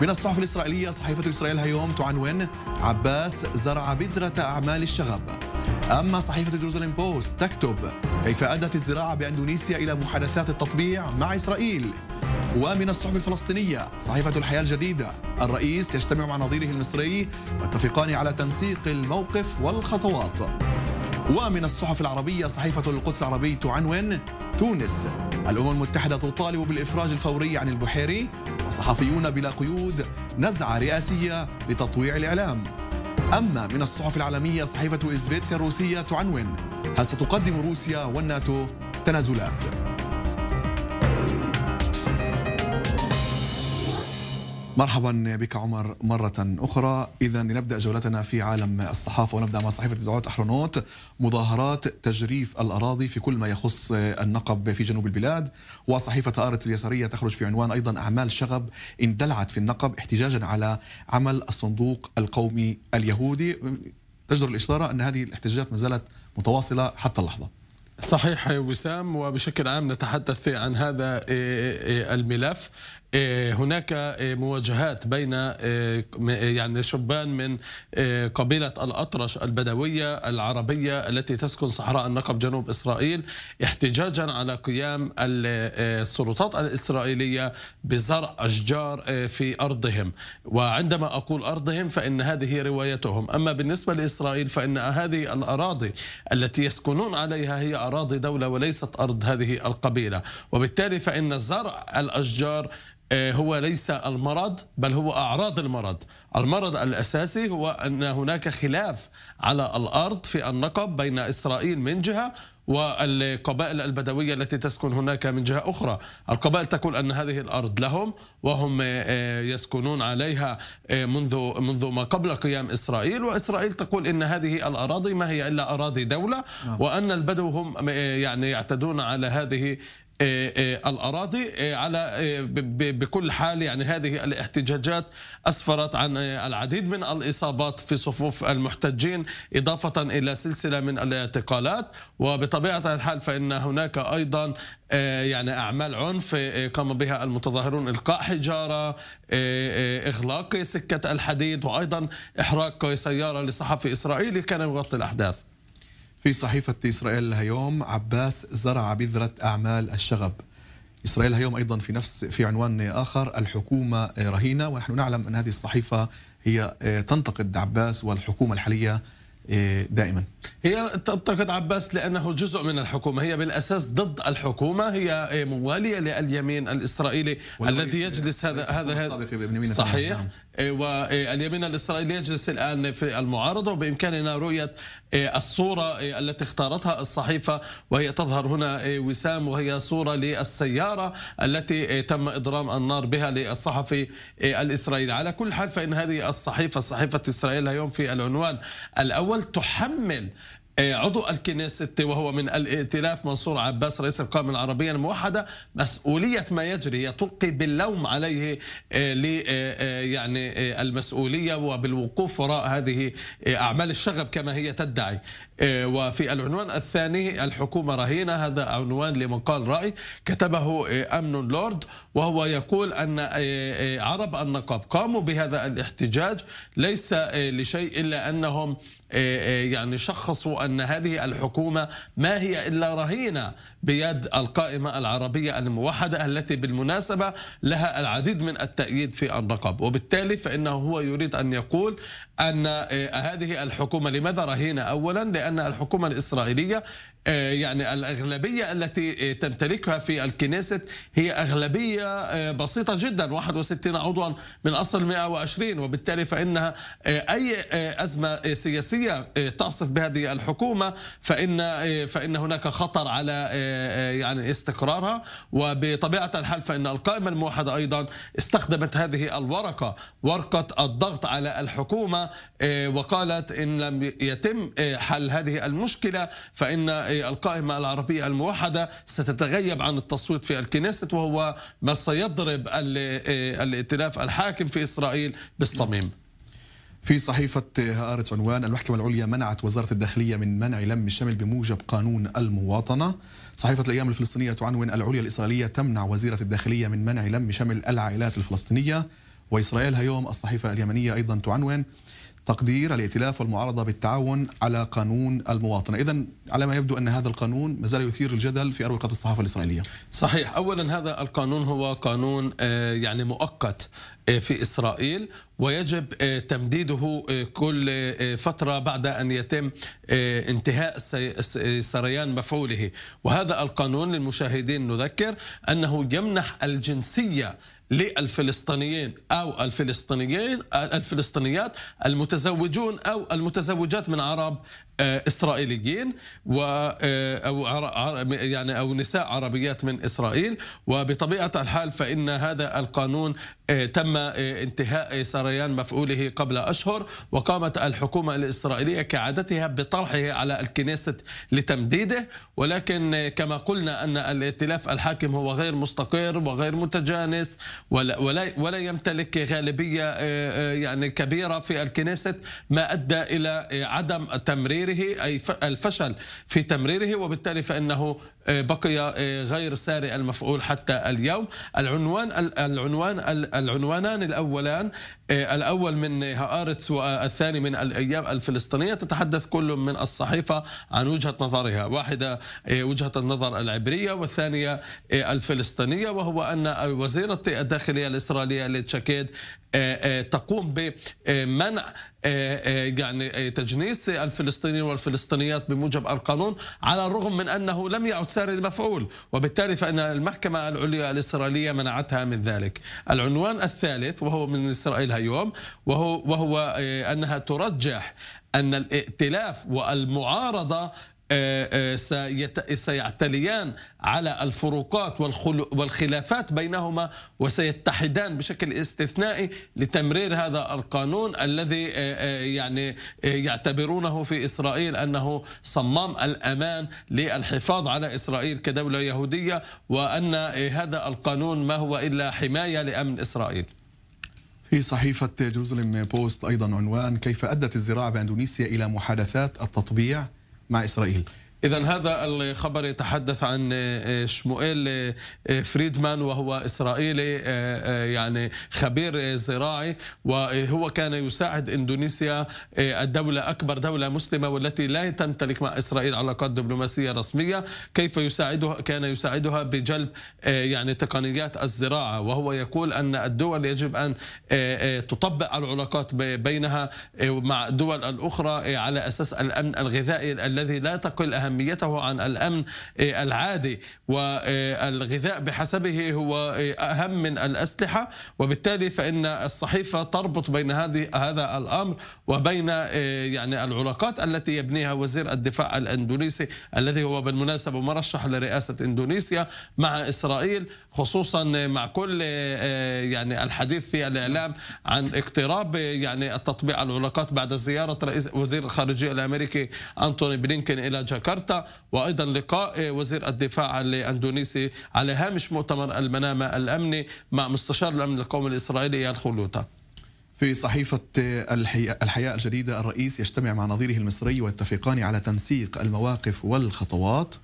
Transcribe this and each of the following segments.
من الصحف الإسرائيلية صحيفة إسرائيل هيوم تعنون عباس زرع بذرة أعمال الشغب أما صحيفة جروزاليم بوست تكتب كيف أدت الزراعة بأندونيسيا إلى محادثات التطبيع مع إسرائيل ومن الصحف الفلسطينية صحيفة الحياة الجديدة الرئيس يجتمع مع نظيره المصري واتفقان على تنسيق الموقف والخطوات ومن الصحف العربية صحيفة القدس العربي تعنون تونس الأمم المتحدة تطالب بالإفراج الفوري عن البحيري وصحفيون بلا قيود نزعة رئاسية لتطويع الإعلام أما من الصحف العالمية صحيفة إزفيتسيا الروسية تعنون هل ستقدم روسيا والناتو تنازلات؟ مرحبا بك عمر مرة أخرى إذا لنبدأ جولتنا في عالم الصحافة ونبدأ مع صحيفة دعوة أحرنوت مظاهرات تجريف الأراضي في كل ما يخص النقب في جنوب البلاد وصحيفة آرت اليسارية تخرج في عنوان أيضا أعمال شغب اندلعت في النقب احتجاجا على عمل الصندوق القومي اليهودي تجدر الإشارة أن هذه الاحتجاجات ما زالت متواصلة حتى اللحظة صحيح وسام وبشكل عام نتحدث عن هذا إيه، إيه، إيه، الملف هناك مواجهات بين يعني شبان من قبيلة الأطرش البدوية العربية التي تسكن صحراء النقب جنوب إسرائيل احتجاجا على قيام السلطات الإسرائيلية بزرع أشجار في أرضهم وعندما أقول أرضهم فإن هذه روايتهم أما بالنسبة لإسرائيل فإن هذه الأراضي التي يسكنون عليها هي أراضي دولة وليست أرض هذه القبيلة وبالتالي فإن زرع الأشجار آه، هو ليس المرض بل هو أعراض المرض المرض الأساسي هو أن هناك خلاف على الأرض في النقب بين إسرائيل من جهة والقبائل البدوية التي تسكن هناك من جهة أخرى القبائل تقول أن هذه الأرض لهم وهم آه، يسكنون عليها آه، منذ منذ ما قبل قيام إسرائيل وإسرائيل تقول إن هذه الأراضي ما هي إلا أراضي دولة نعم. وأن البدو هم يعني يعتدون على هذه آه، آه، الأراضي آه، على بكل حال يعني هذه الاحتجاجات أسفرت عن العديد من الإصابات في صفوف المحتجين إضافة إلى سلسلة من الاعتقالات وبطبيعة الحال فإن هناك أيضا يعني أعمال عنف قام بها المتظاهرون إلقاء حجارة إغلاق سكة الحديد وأيضا إحراق سيارة لصحفي إسرائيلي كان يغطي الأحداث في صحيفة إسرائيل هيوم عباس زرع بذرة أعمال الشغب إسرائيل هيوم أيضا في نفس في عنوان آخر الحكومة رهينة ونحن نعلم أن هذه الصحيفة هي آه، تنتقد عباس والحكومة الحالية آه، دائما هي تنتقد عباس لأنه جزء من الحكومة هي بالأساس ضد الحكومة هي آه، موالية لليمين الإسرائيلي الذي يجلس هذا هذا صحيح إيه، واليمين الإسرائيلي يجلس الآن في المعارضة وبإمكاننا رؤية إيه، الصورة إيه، التي اختارتها الصحيفة وهي تظهر هنا وسام وهي صورة للسيارة التي تم إضرام النار بها للصحفي الإسرائيلي على كل حال فإن هذه الصحيفة صحيفة إسرائيل اليوم في العنوان الأول تحمل إيه، عضو الكنيسة وهو من الائتلاف منصور عباس رئيس القائمة العربية الموحدة مسؤولية ما يجري تلقي باللوم عليه إيه، ل إيه، يعني المسؤولية وبالوقوف وراء هذه أعمال الشغب كما هي تدعي وفي العنوان الثاني الحكومة رهينة هذا عنوان لمقال رأي كتبه أمن لورد وهو يقول أن عرب النقاب قاموا بهذا الاحتجاج ليس لشيء إلا أنهم يعني شخصوا أن هذه الحكومة ما هي إلا رهينة بيد القائمة العربية الموحدة التي بالمناسبة لها العديد من التأييد في الرقب وبالتالي فإنه هو يريد أن يقول أن آه، هذه الحكومة لماذا رهينة أولا لأن الحكومة الإسرائيلية آه، يعني الأغلبية التي تمتلكها في الكنيسة هي أغلبية آه، بسيطة جدا 61 عضوا من أصل 120 وبالتالي فإنها أي أزمة سياسية تعصف بهذه الحكومة فإن فإن هناك خطر على يعني استقرارها وبطبيعة الحال فإن القائمة الموحدة أيضا استخدمت هذه الورقة ورقة الضغط على الحكومة آه، وقالت إن لم يتم آه، حل هذه المشكلة فإن آه، القائمة العربية الموحدة ستتغيب عن التصويت في الكنيست وهو ما سيضرب الائتلاف الحاكم في إسرائيل بالصميم في صحيفة هارت عنوان المحكمة العليا منعت وزارة الداخلية من منع لم الشمل بموجب قانون المواطنة صحيفة الأيام الفلسطينية تعنون العليا الإسرائيلية تمنع وزيرة الداخلية من منع لم شمل العائلات الفلسطينية وإسرائيل هيوم الصحيفة اليمنية أيضا تعنون تقدير الائتلاف والمعارضة بالتعاون على قانون المواطنة إذا على ما يبدو أن هذا القانون ما زال يثير الجدل في أروقة الصحافة الإسرائيلية صحيح أولا هذا القانون هو قانون آه، يعني مؤقت آه، في إسرائيل ويجب آه، تمديده كل فترة بعد أن يتم انتهاء سريان مفعوله وهذا القانون للمشاهدين نذكر أنه يمنح الجنسية للفلسطينيين أو الفلسطينيين الفلسطينيات المتزوجون أو المتزوجات من عرب آه، اسرائيليين و آه، او يعني او نساء عربيات من اسرائيل وبطبيعه الحال فان هذا القانون آه، تم انتهاء سريان مفعوله قبل اشهر وقامت الحكومه الاسرائيليه كعادتها بطرحه على الكنيسة لتمديده ولكن كما قلنا ان الائتلاف الحاكم هو غير مستقر وغير متجانس ولا ولا ولا يمتلك غالبيه آه، آه، يعني كبيره في الكنيست ما ادى الى عدم تمريره اي الفشل في تمريره وبالتالي فانه آه، بقي آه، غير ساري المفعول حتى اليوم العنوان العنوان العنوانان الاولان آه، الاول من هآرتس والثاني من الايام الفلسطينيه تتحدث كل من الصحيفه عن وجهه نظرها واحده وجهه النظر العبريه والثانيه الفلسطينيه وهو ان وزيره الداخليه الاسرائيليه لتشاكيد تقوم بمنع آه، آه، يعني آه، تجنيس الفلسطينيين والفلسطينيات بموجب القانون على الرغم من أنه لم يعد ساري مفعول وبالتالي فإن المحكمة العليا الإسرائيلية منعتها من ذلك العنوان الثالث وهو من إسرائيل اليوم وهو, وهو أنها ترجح أن الائتلاف والمعارضة آه، آه، سيعتليان على الفروقات والخلافات بينهما وسيتحدان بشكل استثنائي لتمرير هذا القانون الذي آه، يعني يعتبرونه في اسرائيل انه صمام الامان للحفاظ على اسرائيل كدوله يهوديه وان هذا القانون ما هو الا حمايه لامن اسرائيل. في صحيفة جوزلم بوست أيضا عنوان كيف أدت الزراعة بأندونيسيا إلى محادثات التطبيع مع إسرائيل إذا هذا الخبر يتحدث عن آه، آه، شموئيل آه، فريدمان وهو إسرائيلي يعني خبير زراعي وهو كان يساعد إندونيسيا الدولة أكبر دولة مسلمة والتي لا تمتلك مع إسرائيل علاقات دبلوماسية رسمية كيف يساعدها كان يساعدها بجلب يعني تقنيات الزراعة وهو يقول أن الدول يجب أن تطبق العلاقات بينها مع الدول الأخرى على أساس الأمن الغذائي الذي لا تقل أهمية أهميته عن الأمن آه، العادي والغذاء بحسبه هو آه، أهم من الأسلحة وبالتالي فإن الصحيفة تربط بين هذه هذا الأمر وبين آه، يعني العلاقات التي يبنيها وزير الدفاع الإندونيسي الذي هو بالمناسبة مرشح لرئاسة إندونيسيا مع إسرائيل خصوصا مع كل يعني الحديث في الإعلام عن اقتراب يعني التطبيع العلاقات بعد زيارة رئيس وزير الخارجية الأمريكي أنتوني بلينكن إلى جاكرتا جاكرتا وأيضا لقاء وزير الدفاع الأندونيسي على هامش مؤتمر المنامة الأمني مع مستشار الأمن القومي الإسرائيلي يال خلوطة في صحيفة الحياة الجديدة الرئيس يجتمع مع نظيره المصري ويتفقان على تنسيق المواقف والخطوات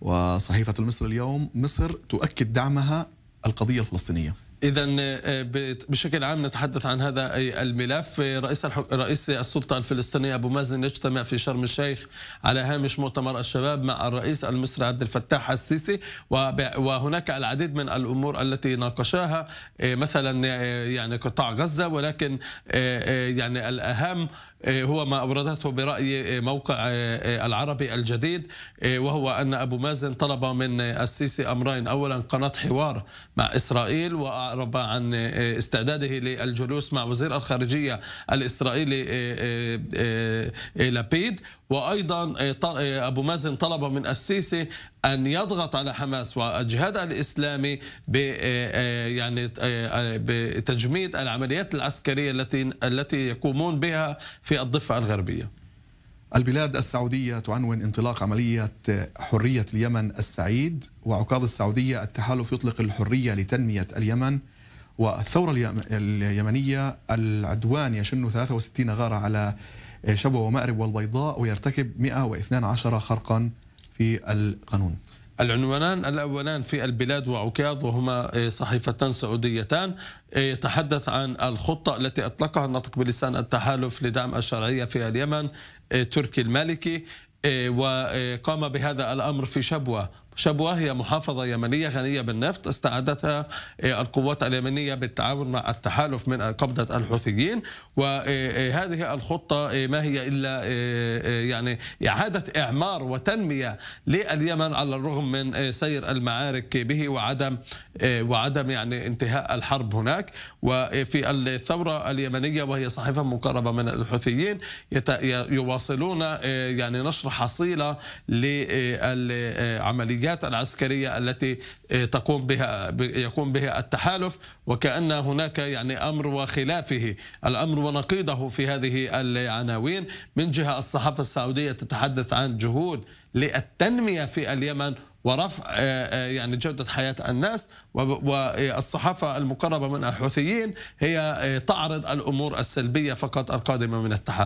وصحيفة المصر اليوم مصر تؤكد دعمها القضية الفلسطينية إذا آه، بشكل عام نتحدث عن هذا الملف آه، رئيس رئيس السلطة الفلسطينية أبو مازن يجتمع في شرم الشيخ على هامش مؤتمر الشباب مع الرئيس المصري عبد الفتاح السيسي وهناك العديد من الأمور التي ناقشاها آه، مثلا يعني قطاع غزة ولكن يعني الأهم هو ما أوردته برأي موقع العربي الجديد وهو أن أبو مازن طلب من السيسي أمرين أولا قناة حوار مع إسرائيل وأعلى ربا عن آه، آه، استعداده للجلوس مع وزير الخارجية الإسرائيلي آه، لابيد وايضا ابو مازن طلب من السيسي ان يضغط على حماس والجهاد الاسلامي ب يعني بتجميد العمليات العسكريه التي التي يقومون بها في الضفه الغربيه. البلاد السعودية تعنون انطلاق عملية حرية اليمن السعيد وعكاظ السعودية التحالف يطلق الحرية لتنمية اليمن والثورة اليمنية العدوان يشن 63 غارة على شبوة ومأرب والبيضاء ويرتكب 112 خرقا في القانون العنوانان الأولان في البلاد وعكاظ وهما إيه، صحيفتان سعوديتان إيه، يتحدث عن الخطة التي أطلقها النطق بلسان التحالف لدعم الشرعية في اليمن آه، تركي المالكي آه، وقام بهذا الامر في شبوه شبوه هي محافظة يمنية غنية بالنفط استعادتها القوات اليمنية بالتعاون مع التحالف من قبضة الحوثيين وهذه الخطة ما هي إلا يعني إعادة إعمار وتنمية لليمن على الرغم من سير المعارك به وعدم وعدم يعني انتهاء الحرب هناك وفي الثورة اليمنية وهي صحيفة مقربة من الحوثيين يواصلون يعني نشر حصيلة للعمليات العمليات العسكرية التي آه، تقوم بها يقوم بها التحالف وكأن هناك يعني أمر وخلافه الأمر ونقيضه في هذه العناوين من جهة الصحافة السعودية تتحدث عن جهود للتنمية في اليمن ورفع آه، آه، يعني جودة حياة الناس والصحافة المقربة من الحوثيين هي تعرض الأمور السلبية فقط القادمة من التحالف